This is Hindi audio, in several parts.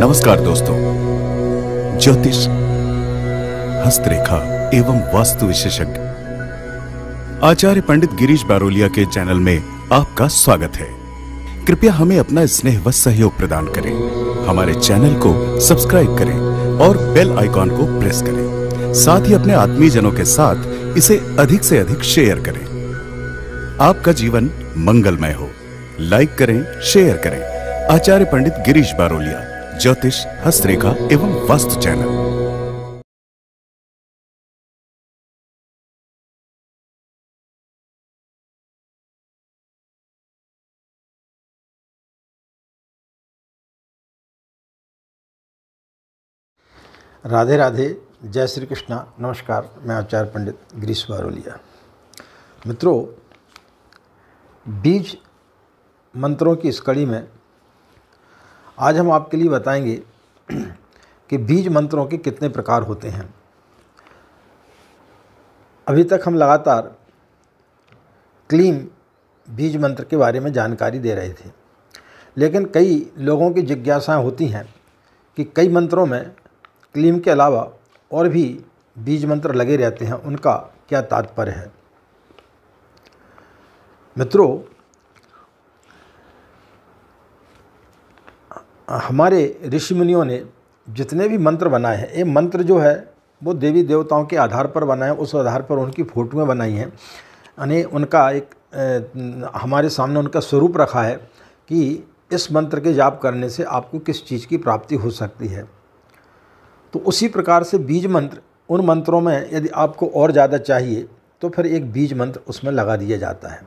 नमस्कार दोस्तों ज्योतिष हस्तरेखा एवं वास्तु विशेषज्ञ आचार्य पंडित गिरीश बारोलिया के चैनल में आपका स्वागत है कृपया हमें अपना स्नेह व सहयोग प्रदान करें हमारे चैनल को सब्सक्राइब करें और बेल आइकॉन को प्रेस करें साथ ही अपने आत्मीय जनों के साथ इसे अधिक से अधिक शेयर करें आपका जीवन मंगलमय हो लाइक करें शेयर करें आचार्य पंडित गिरीश बारोलिया ज्योतिष हस्तरेखा एवं वस्तु चैनल राधे राधे जय श्री कृष्णा नमस्कार मैं आचार्य पंडित गिरीश बारोलिया मित्रों बीज मंत्रों की इस कड़ी में आज हम आपके लिए बताएंगे कि बीज मंत्रों के कितने प्रकार होते हैं अभी तक हम लगातार क्लीम बीज मंत्र के बारे में जानकारी दे रहे थे लेकिन कई लोगों की जिज्ञासाएं होती हैं कि कई मंत्रों में क्लीम के अलावा और भी बीज मंत्र लगे रहते हैं उनका क्या तात्पर्य है मित्रों हमारे ऋषि मुनियों ने जितने भी मंत्र बनाए हैं ये मंत्र जो है वो देवी देवताओं के आधार पर बनाए हैं उस आधार पर उनकी फ़ोटोएँ बनाई हैं यानी उनका एक ए, हमारे सामने उनका स्वरूप रखा है कि इस मंत्र के जाप करने से आपको किस चीज़ की प्राप्ति हो सकती है तो उसी प्रकार से बीज मंत्र उन मंत्रों में यदि आपको और ज़्यादा चाहिए तो फिर एक बीज मंत्र उसमें लगा दिया जाता है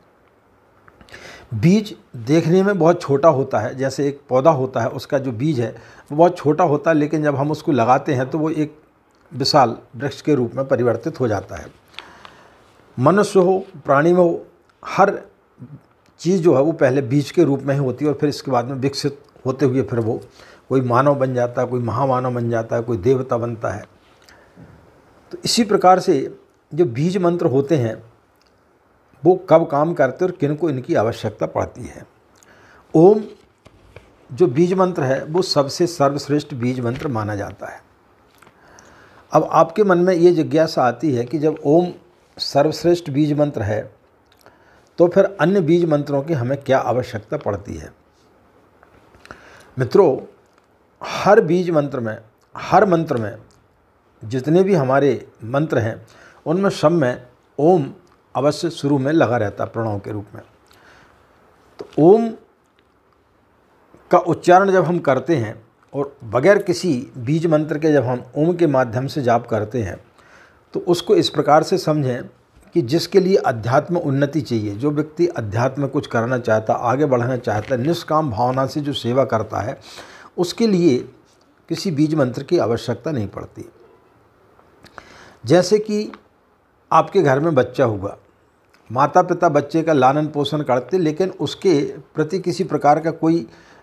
बीज देखने में बहुत छोटा होता है जैसे एक पौधा होता है उसका जो बीज है वो बहुत छोटा होता है लेकिन जब हम उसको लगाते हैं तो वो एक विशाल वृक्ष के रूप में परिवर्तित हो जाता है मनुष्य हो प्राणी में हो हर चीज़ जो है वो पहले बीज के रूप में ही होती है और फिर इसके बाद में विकसित होते हुए फिर वो कोई मानव बन जाता है कोई महामानव बन जाता है कोई देवता बनता है तो इसी प्रकार से जो बीज मंत्र होते हैं वो कब काम करते और किन को इनकी आवश्यकता पड़ती है ओम जो बीज मंत्र है वो सबसे सर्वश्रेष्ठ बीज मंत्र माना जाता है अब आपके मन में ये जिज्ञासा आती है कि जब ओम सर्वश्रेष्ठ बीज मंत्र है तो फिर अन्य बीज मंत्रों की हमें क्या आवश्यकता पड़ती है मित्रों हर बीज मंत्र में हर मंत्र में जितने भी हमारे मंत्र हैं उनमें सब में ओम अवश्य शुरू में लगा रहता है प्रणव के रूप में तो ओम का उच्चारण जब हम करते हैं और बगैर किसी बीज मंत्र के जब हम ओम के माध्यम से जाप करते हैं तो उसको इस प्रकार से समझें कि जिसके लिए अध्यात्म उन्नति चाहिए जो व्यक्ति अध्यात्म कुछ करना चाहता आगे बढ़ना चाहता है निष्काम भावना से जो सेवा करता है उसके लिए किसी बीज मंत्र की आवश्यकता नहीं पड़ती जैसे कि आपके घर में बच्चा हुआ माता पिता बच्चे का लालन पोषण करते लेकिन उसके प्रति किसी प्रकार का कोई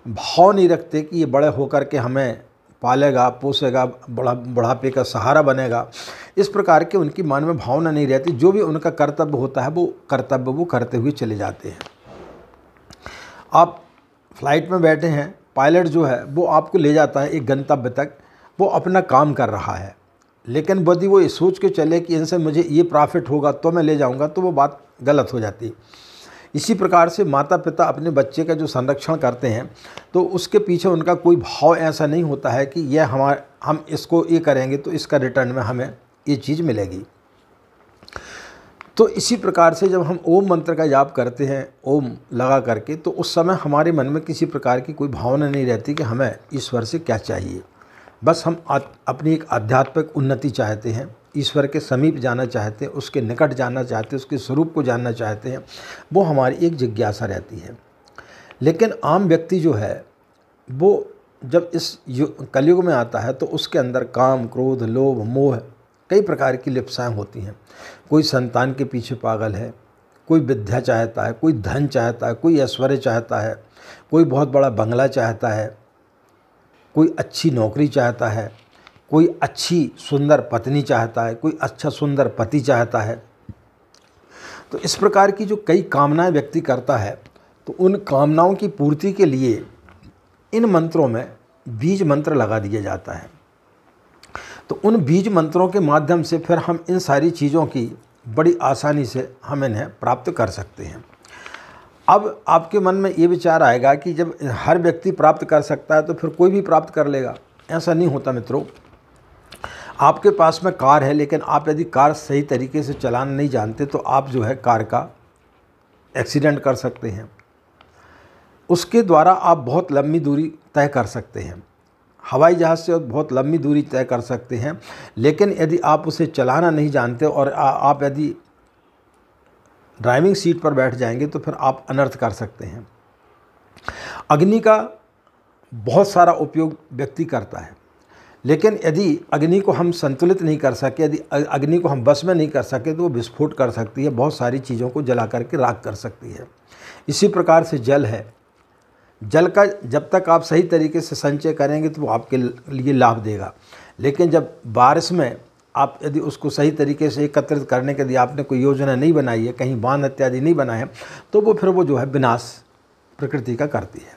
भाव नहीं रखते कि ये बड़े होकर के हमें पालेगा पोसेगा बड़ा बुढ़ापे का सहारा बनेगा इस प्रकार के उनकी मन में भावना नहीं रहती जो भी उनका कर्तव्य होता है वो कर्तव्य वो करते हुए चले जाते हैं आप फ्लाइट में बैठे हैं पायलट जो है वो आपको ले जाता है एक गंतव्य तक वो अपना काम कर रहा है लेकिन यदि वो ये सोच के चले कि इनसे मुझे ये प्रॉफिट होगा तो मैं ले जाऊंगा तो वो बात गलत हो जाती है इसी प्रकार से माता पिता अपने बच्चे का जो संरक्षण करते हैं तो उसके पीछे उनका कोई भाव ऐसा नहीं होता है कि यह हमारे हम इसको ये करेंगे तो इसका रिटर्न में हमें ये चीज़ मिलेगी तो इसी प्रकार से जब हम ओम मंत्र का जाप करते हैं ओम लगा करके तो उस समय हमारे मन में किसी प्रकार की कोई भावना नहीं रहती कि हमें ईश्वर से क्या चाहिए बस हम अपनी एक आध्यात्मिक उन्नति चाहते हैं ईश्वर के समीप जाना चाहते हैं उसके निकट जाना चाहते हैं उसके स्वरूप को जानना चाहते हैं वो हमारी एक जिज्ञासा रहती है लेकिन आम व्यक्ति जो है वो जब इस कलयुग में आता है तो उसके अंदर काम क्रोध लोभ मोह कई प्रकार की लिप्साएँ होती हैं कोई संतान के पीछे पागल है कोई विद्या चाहता है कोई धन चाहता है कोई ऐश्वर्य चाहता है कोई बहुत बड़ा बंगला चाहता है कोई अच्छी नौकरी चाहता है कोई अच्छी सुंदर पत्नी चाहता है कोई अच्छा सुंदर पति चाहता है तो इस प्रकार की जो कई कामनाएं व्यक्ति करता है तो उन कामनाओं की पूर्ति के लिए इन मंत्रों में बीज मंत्र लगा दिया जाता है तो उन बीज मंत्रों के माध्यम से फिर हम इन सारी चीज़ों की बड़ी आसानी से हम इन्हें प्राप्त कर सकते हैं अब आपके मन में ये विचार आएगा कि जब हर व्यक्ति प्राप्त कर सकता है तो फिर कोई भी प्राप्त कर लेगा ऐसा नहीं होता मित्रों आपके पास में कार है लेकिन आप यदि कार सही तरीके से चलाना नहीं जानते तो आप जो है कार का एक्सीडेंट कर सकते हैं उसके द्वारा आप बहुत लंबी दूरी तय कर सकते हैं हवाई जहाज़ से बहुत लंबी दूरी तय कर सकते हैं लेकिन यदि आप उसे चलाना नहीं जानते और आ, आप यदि ड्राइविंग सीट पर बैठ जाएंगे तो फिर आप अनर्थ कर सकते हैं अग्नि का बहुत सारा उपयोग व्यक्ति करता है लेकिन यदि अग्नि को हम संतुलित नहीं कर सके यदि अग्नि को हम बस में नहीं कर सके तो वो विस्फोट कर सकती है बहुत सारी चीज़ों को जला करके राख कर सकती है इसी प्रकार से जल है जल का जब तक आप सही तरीके से संचय करेंगे तो वो आपके लिए लाभ देगा लेकिन जब बारिश में आप यदि उसको सही तरीके से एकत्रित करने के लिए आपने कोई योजना नहीं बनाई है कहीं बांध इत्यादि नहीं बनाए तो वो फिर वो जो है विनाश प्रकृति का करती है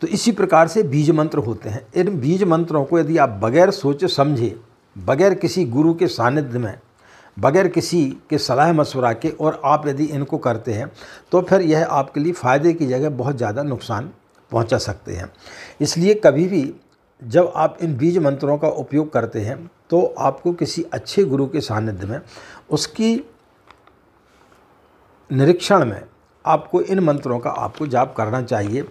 तो इसी प्रकार से बीज मंत्र होते हैं इन बीज मंत्रों को यदि आप बगैर सोचे समझे बगैर किसी गुरु के सानिध्य में बगैर किसी के सलाह मशवरा के और आप यदि इनको करते हैं तो फिर यह आपके लिए फ़ायदे की जगह बहुत ज़्यादा नुकसान पहुंचा सकते हैं इसलिए कभी भी जब आप इन बीज मंत्रों का उपयोग करते हैं तो आपको किसी अच्छे गुरु के सानिध्य में उसकी निरीक्षण में आपको इन मंत्रों का आपको जाप करना चाहिए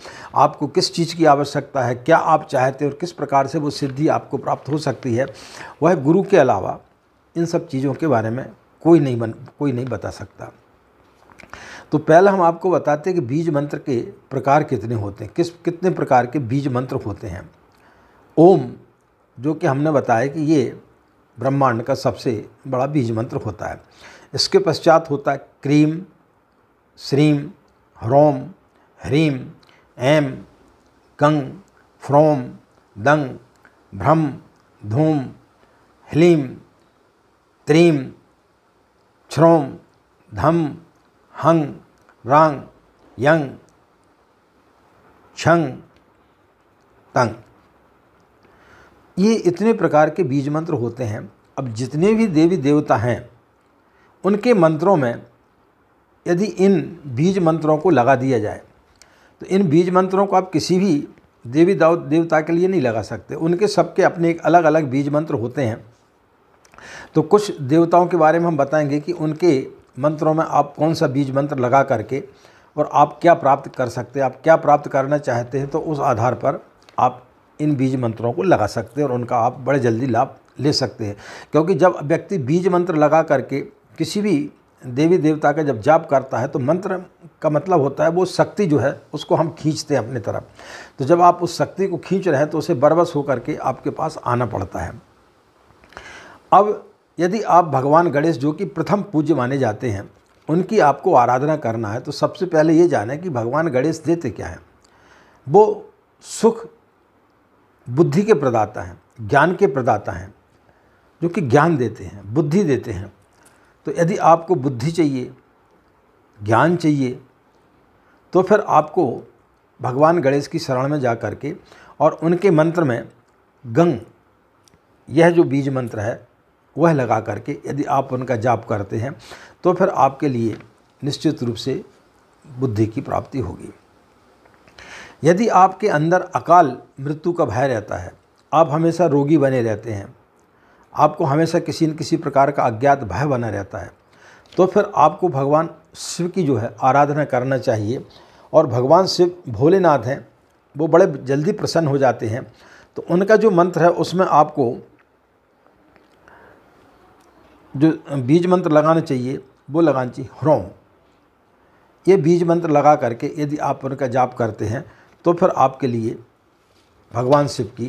आपको किस चीज़ की आवश्यकता है क्या आप चाहते हैं और किस प्रकार से वो सिद्धि आपको प्राप्त हो सकती है वह गुरु के अलावा इन सब चीज़ों के बारे में कोई नहीं बन कोई नहीं बता सकता तो पहले हम आपको बताते हैं कि बीज मंत्र के प्रकार कितने होते हैं किस कितने प्रकार के बीज मंत्र होते हैं ओम जो कि हमने बताया कि ये ब्रह्मांड का सबसे बड़ा बीज मंत्र होता है इसके पश्चात होता है क्रीम श्रीम ह्रोम ह्रीम ऐम कंग फ्रोम दंग भ्रम धूम ह्लीम त्रीम छ्रोम धम हंग रांग यंग छंग तंग ये इतने प्रकार के बीज मंत्र होते हैं अब जितने भी देवी देवता हैं उनके मंत्रों में यदि इन बीज मंत्रों को लगा दिया जाए तो इन बीज मंत्रों को आप किसी भी देवी दाव देवता के लिए नहीं लगा सकते उनके सबके अपने एक अलग अलग बीज मंत्र होते हैं तो कुछ देवताओं के बारे में हम बताएंगे कि उनके मंत्रों में आप कौन सा बीज मंत्र लगा करके और आप क्या प्राप्त कर सकते हैं आप क्या प्राप्त करना चाहते हैं तो उस आधार पर आप इन बीज मंत्रों को लगा सकते हैं और उनका आप बड़े जल्दी लाभ ले सकते हैं क्योंकि जब व्यक्ति बीज मंत्र लगा करके किसी भी देवी देवता का जब जाप करता है तो मंत्र का मतलब होता है वो शक्ति जो है उसको हम खींचते हैं अपनी तरफ तो जब आप उस शक्ति को खींच रहे हैं तो उसे बरबस होकर के आपके पास आना पड़ता है अब यदि आप भगवान गणेश जो कि प्रथम पूज्य माने जाते हैं उनकी आपको आराधना करना है तो सबसे पहले ये जाना कि भगवान गणेश देते क्या हैं वो सुख बुद्धि के प्रदाता हैं ज्ञान के प्रदाता हैं जो कि ज्ञान देते हैं बुद्धि देते हैं तो यदि आपको बुद्धि चाहिए ज्ञान चाहिए तो फिर आपको भगवान गणेश की शरण में जा कर के और उनके मंत्र में गंग यह जो बीज मंत्र है वह लगा करके यदि आप उनका जाप करते हैं तो फिर आपके लिए निश्चित रूप से बुद्धि की प्राप्ति होगी यदि आपके अंदर अकाल मृत्यु का भय रहता है आप हमेशा रोगी बने रहते हैं आपको हमेशा किसी न किसी प्रकार का अज्ञात भय बना रहता है तो फिर आपको भगवान शिव की जो है आराधना करना चाहिए और भगवान शिव भोलेनाथ हैं वो बड़े जल्दी प्रसन्न हो जाते हैं तो उनका जो मंत्र है उसमें आपको जो बीज मंत्र लगाना चाहिए वो लगाना चाहिए ह्रोम ये बीज मंत्र लगा करके यदि आप उनका जाप करते हैं तो फिर आपके लिए भगवान शिव की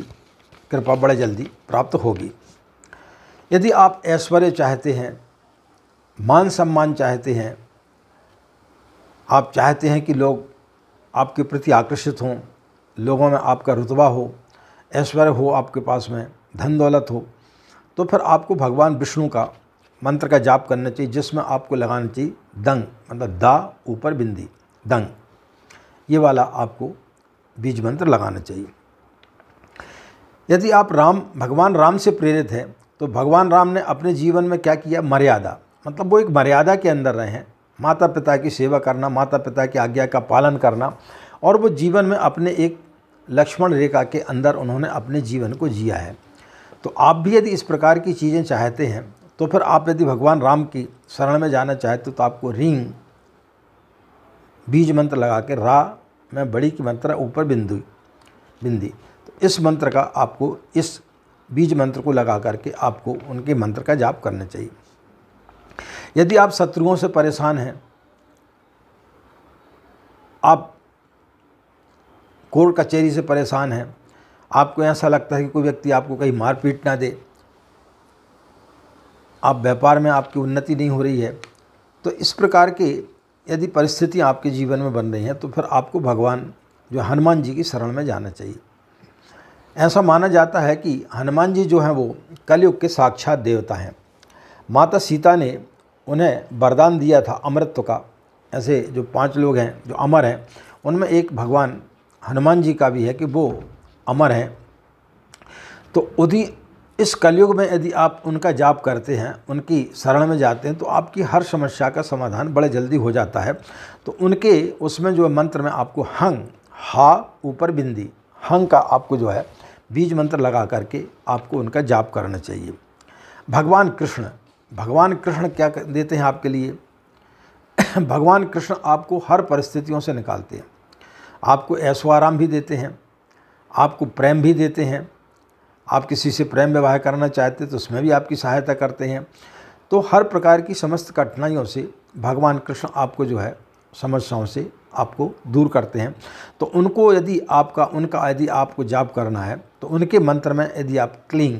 कृपा बड़े जल्दी प्राप्त होगी यदि आप ऐश्वर्य चाहते हैं मान सम्मान चाहते हैं आप चाहते हैं कि लोग आपके प्रति आकर्षित हों लोगों में आपका रुतबा हो ऐश्वर्य हो आपके पास में धन दौलत हो तो फिर आपको भगवान विष्णु का मंत्र का जाप करना चाहिए जिसमें आपको लगाना चाहिए दंग मतलब दा ऊपर बिंदी दंग ये वाला आपको बीज मंत्र लगाना चाहिए यदि आप राम भगवान राम से प्रेरित हैं तो भगवान राम ने अपने जीवन में क्या किया मर्यादा मतलब वो एक मर्यादा के अंदर रहे हैं माता पिता की सेवा करना माता पिता की आज्ञा का पालन करना और वो जीवन में अपने एक लक्ष्मण रेखा के अंदर उन्होंने अपने जीवन को जिया है तो आप भी यदि इस प्रकार की चीज़ें चाहते हैं तो फिर आप यदि भगवान राम की शरण में जाना चाहते हो तो आपको रिंग बीज मंत्र लगा के रा मैं बड़ी की मंत्रा ऊपर बिंदु बिंदी तो इस मंत्र का आपको इस बीज मंत्र को लगा करके आपको उनके मंत्र का जाप करना चाहिए यदि आप शत्रुओं से परेशान हैं आप कोर्ट कचहरी से परेशान हैं आपको ऐसा लगता है कि कोई व्यक्ति आपको कहीं मारपीट ना दे आप व्यापार में आपकी उन्नति नहीं हो रही है तो इस प्रकार के यदि परिस्थिति आपके जीवन में बन रही है तो फिर आपको भगवान जो हनुमान जी की शरण में जाना चाहिए ऐसा माना जाता है कि हनुमान जी जो हैं वो कलयुग के साक्षात देवता हैं माता सीता ने उन्हें वरदान दिया था अमृत्व का ऐसे जो पांच लोग हैं जो अमर हैं उनमें एक भगवान हनुमान जी का भी है कि वो अमर हैं तो उदी इस कलयुग में यदि आप उनका जाप करते हैं उनकी शरण में जाते हैं तो आपकी हर समस्या का समाधान बड़े जल्दी हो जाता है तो उनके उसमें जो मंत्र में आपको हंग हा ऊपर बिंदी हंग का आपको जो है बीज मंत्र लगा करके आपको उनका जाप करना चाहिए भगवान कृष्ण भगवान कृष्ण क्या देते हैं आपके लिए भगवान कृष्ण आपको हर परिस्थितियों से निकालते हैं आपको ऐशो आराम भी देते हैं आपको प्रेम भी देते हैं आप किसी से प्रेम विवाह करना चाहते तो उसमें भी आपकी सहायता करते हैं तो हर प्रकार की समस्त कठिनाइयों से भगवान कृष्ण आपको जो है समस्याओं से आपको दूर करते हैं तो उनको यदि आपका उनका यदि आपको जाप करना है तो उनके मंत्र में यदि आप क्लिंग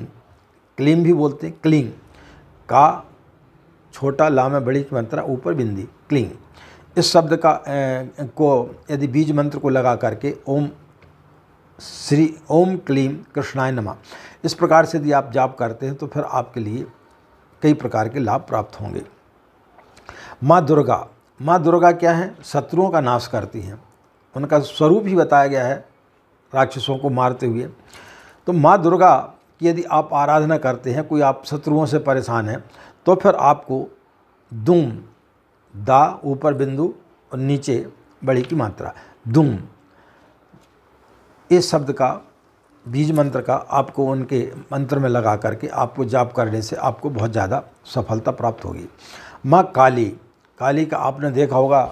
क्लिंग भी बोलते हैं क्लिंग का छोटा ला में बड़ी मंत्र ऊपर बिंदी क्लिंग इस शब्द का ए, को यदि बीज मंत्र को लगा करके ओम श्री ओम क्लीम कृष्णाय नमः इस प्रकार से यदि आप जाप करते हैं तो फिर आपके लिए कई प्रकार के लाभ प्राप्त होंगे माँ दुर्गा माँ दुर्गा क्या है शत्रुओं का नाश करती हैं उनका स्वरूप ही बताया गया है राक्षसों को मारते हुए तो माँ दुर्गा की यदि आप आराधना करते हैं कोई आप शत्रुओं से परेशान हैं तो फिर आपको दूम दा ऊपर बिंदु और नीचे बड़ी की मात्रा दूम इस शब्द का बीज मंत्र का आपको उनके मंत्र में लगा करके आपको जाप करने से आपको बहुत ज़्यादा सफलता प्राप्त होगी माँ काली काली का आपने देखा होगा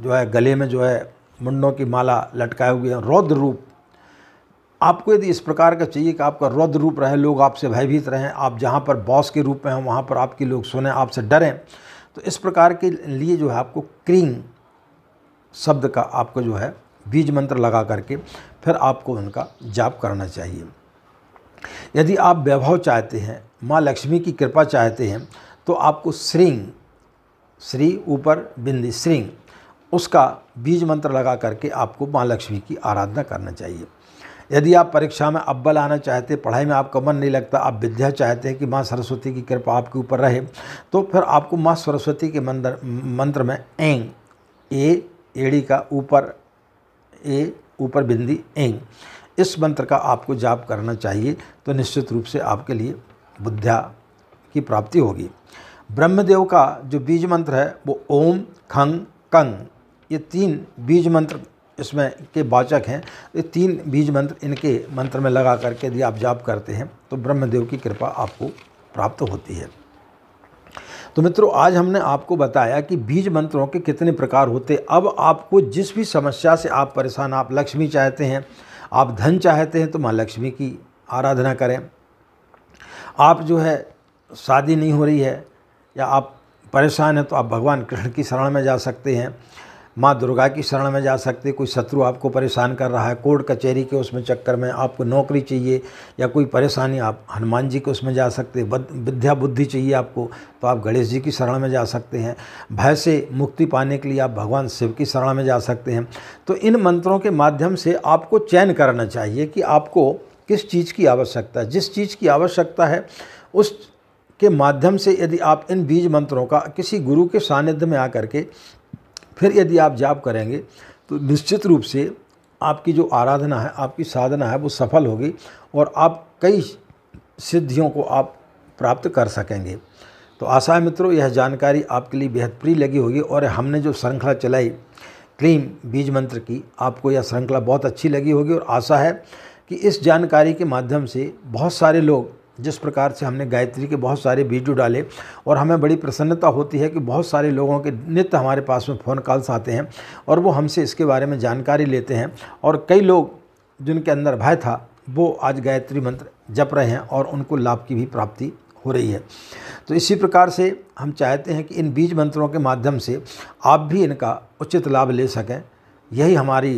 जो है गले में जो है मुंडों की माला लटकाए हुए हैं रौद्र रूप आपको यदि इस प्रकार का चाहिए कि आपका रौद्र रूप रहे लोग आपसे भयभीत रहें आप जहाँ पर बॉस के रूप में हैं वहाँ पर आपके लोग सुने आपसे डरें तो इस प्रकार के लिए जो है आपको क्रीम शब्द का आपको जो है बीज मंत्र लगा करके फिर आपको उनका जाप करना चाहिए यदि आप वैभव चाहते हैं माँ लक्ष्मी की कृपा चाहते हैं तो आपको श्रृंग श्री ऊपर बिंदी श्रृंग उसका बीज मंत्र लगा करके आपको माँ लक्ष्मी की आराधना करना चाहिए यदि आप परीक्षा में अव्वल आना चाहते पढ़ाई में आपका मन नहीं लगता आप विद्या चाहते हैं कि माँ सरस्वती की कृपा आपके ऊपर रहे तो फिर आपको माँ सरस्वती के मंत्र मंत्र में एंग ए एड़ी का ऊपर ए ऊपर बिंदी एंग इस मंत्र का आपको जाप करना चाहिए तो निश्चित रूप से आपके लिए बुद्धा की प्राप्ति होगी ब्रह्मदेव का जो बीज मंत्र है वो ओम खंग कंग ये तीन बीज मंत्र इसमें के वाचक हैं ये तीन बीज मंत्र इनके मंत्र में लगा करके यदि आप जाप करते हैं तो ब्रह्मदेव की कृपा आपको प्राप्त होती है तो मित्रों आज हमने आपको बताया कि बीज मंत्रों के कितने प्रकार होते अब आपको जिस भी समस्या से आप परेशान आप लक्ष्मी चाहते हैं आप धन चाहते हैं तो माँ लक्ष्मी की आराधना करें आप जो है शादी नहीं हो रही है या आप परेशान हैं तो आप भगवान कृष्ण की शरण में जा सकते हैं माँ दुर्गा की शरण में जा सकते कोई शत्रु आपको परेशान कर रहा है कोर्ट कचहरी के उसमें चक्कर में आपको नौकरी चाहिए या कोई परेशानी आप हनुमान जी के उसमें जा सकते विद्या बुद्धि चाहिए आपको तो आप गणेश जी की शरण में जा सकते हैं भय से मुक्ति पाने के लिए आप भगवान शिव की शरण में जा सकते हैं तो इन मंत्रों के माध्यम से आपको चयन करना चाहिए कि आपको किस चीज़ की आवश्यकता जिस चीज़ की आवश्यकता है उस के माध्यम से यदि आप इन बीज मंत्रों का किसी गुरु के सानिध्य में आकर के फिर यदि आप जाप करेंगे तो निश्चित रूप से आपकी जो आराधना है आपकी साधना है वो सफल होगी और आप कई सिद्धियों को आप प्राप्त कर सकेंगे तो आशा है मित्रों यह जानकारी आपके लिए बेहद प्रिय लगी होगी और हमने जो श्रृंखला चलाई क्लीम बीज मंत्र की आपको यह श्रृंखला बहुत अच्छी लगी होगी और आशा है कि इस जानकारी के माध्यम से बहुत सारे लोग जिस प्रकार से हमने गायत्री के बहुत सारे वीडियो डाले और हमें बड़ी प्रसन्नता होती है कि बहुत सारे लोगों के नित्य हमारे पास में फ़ोन कॉल्स आते हैं और वो हमसे इसके बारे में जानकारी लेते हैं और कई लोग जिनके अंदर भय था वो आज गायत्री मंत्र जप रहे हैं और उनको लाभ की भी प्राप्ति हो रही है तो इसी प्रकार से हम चाहते हैं कि इन बीज मंत्रों के माध्यम से आप भी इनका उचित लाभ ले सकें यही हमारी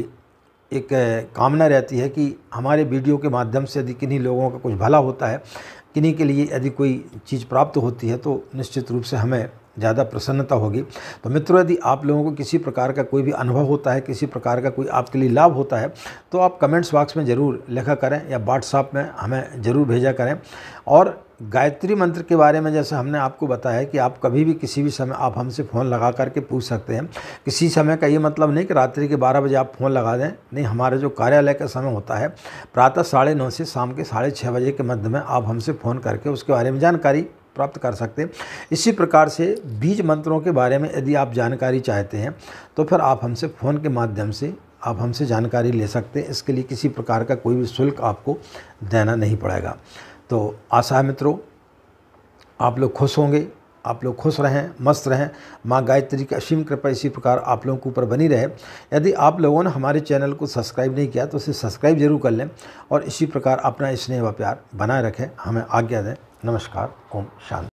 एक कामना रहती है कि हमारे वीडियो के माध्यम से यदि किन्हीं लोगों का कुछ भला होता है किन्हीं के लिए यदि कोई चीज़ प्राप्त होती है तो निश्चित रूप से हमें ज़्यादा प्रसन्नता होगी तो मित्रों यदि आप लोगों को किसी प्रकार का कोई भी अनुभव होता है किसी प्रकार का कोई आपके लिए लाभ होता है तो आप कमेंट्स बॉक्स में ज़रूर लिखा करें या व्हाट्सएप में हमें ज़रूर भेजा करें और गायत्री मंत्र के बारे में जैसे हमने आपको बताया कि आप कभी भी किसी भी समय आप हमसे फ़ोन लगा करके पूछ सकते हैं किसी समय का ये मतलब नहीं कि रात्रि के बारह बजे आप फ़ोन लगा दें नहीं हमारे जो कार्यालय का समय होता है प्रातः साढ़े नौ से शाम के साढ़े छः बजे के मध्य में आप हमसे फ़ोन करके उसके बारे में जानकारी प्राप्त कर सकते हैं इसी प्रकार से बीज मंत्रों के बारे में यदि आप जानकारी चाहते हैं तो फिर आप हमसे फ़ोन के माध्यम से आप हमसे जानकारी ले सकते हैं इसके लिए किसी प्रकार का कोई भी शुल्क आपको देना नहीं पड़ेगा तो आशा है मित्रों आप लोग खुश होंगे आप लोग खुश रहें मस्त रहें माँ गायत्री की असीम कृपा इसी प्रकार आप लोगों के ऊपर बनी रहे यदि आप लोगों ने हमारे चैनल को सब्सक्राइब नहीं किया तो उसे सब्सक्राइब जरूर कर लें और इसी प्रकार अपना स्नेह व प्यार बनाए रखें हमें आज्ञा दें नमस्कार ओम शांति